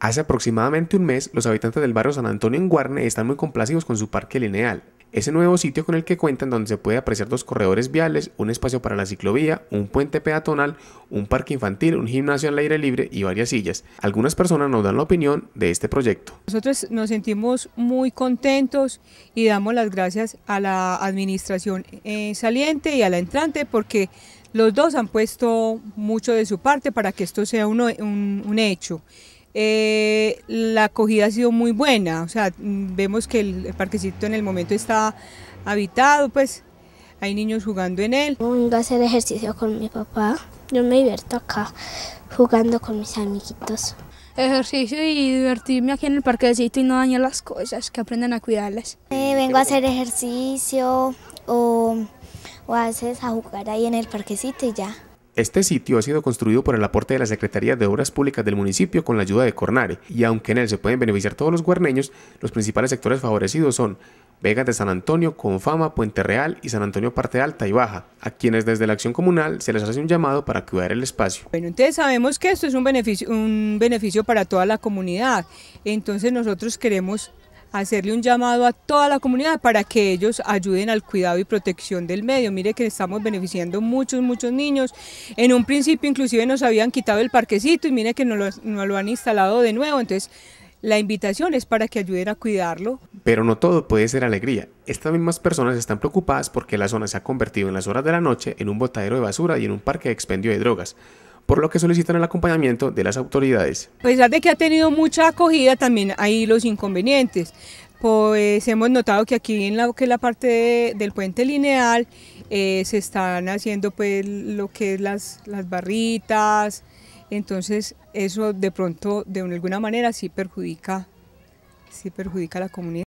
Hace aproximadamente un mes, los habitantes del barrio San Antonio en Guarne están muy complacidos con su parque lineal, ese nuevo sitio con el que cuentan donde se puede apreciar dos corredores viales, un espacio para la ciclovía, un puente peatonal, un parque infantil, un gimnasio al aire libre y varias sillas. Algunas personas nos dan la opinión de este proyecto. Nosotros nos sentimos muy contentos y damos las gracias a la administración eh, saliente y a la entrante porque los dos han puesto mucho de su parte para que esto sea un hecho. Eh, la acogida ha sido muy buena. O sea, vemos que el parquecito en el momento está habitado, pues hay niños jugando en él. Vengo a hacer ejercicio con mi papá. Yo me divierto acá jugando con mis amiguitos. Ejercicio y divertirme aquí en el parquecito y no dañar las cosas, que aprendan a cuidarlas. Eh, vengo a hacer ejercicio o, o a a jugar ahí en el parquecito y ya. Este sitio ha sido construido por el aporte de la Secretaría de Obras Públicas del municipio con la ayuda de Cornare, y aunque en él se pueden beneficiar todos los guarneños, los principales sectores favorecidos son Vegas de San Antonio, Confama, Puente Real y San Antonio Parte Alta y Baja, a quienes desde la acción comunal se les hace un llamado para cuidar el espacio. Bueno, entonces sabemos que esto es un beneficio, un beneficio para toda la comunidad, entonces nosotros queremos hacerle un llamado a toda la comunidad para que ellos ayuden al cuidado y protección del medio. Mire que estamos beneficiando muchos, muchos niños. En un principio inclusive nos habían quitado el parquecito y mire que nos lo, han instalado de nuevo. Entonces la invitación es para que ayuden a cuidarlo. Pero no todo puede ser alegría. Estas mismas personas están preocupadas porque la zona se ha convertido en las horas de la noche en un botadero de basura y en un parque de expendio de drogas por lo que solicitan el acompañamiento de las autoridades. A pesar de que ha tenido mucha acogida, también hay los inconvenientes. Pues hemos notado que aquí en la, que la parte del puente lineal eh, se están haciendo pues lo que es las, las barritas, entonces eso de pronto de alguna manera sí perjudica, sí perjudica a la comunidad.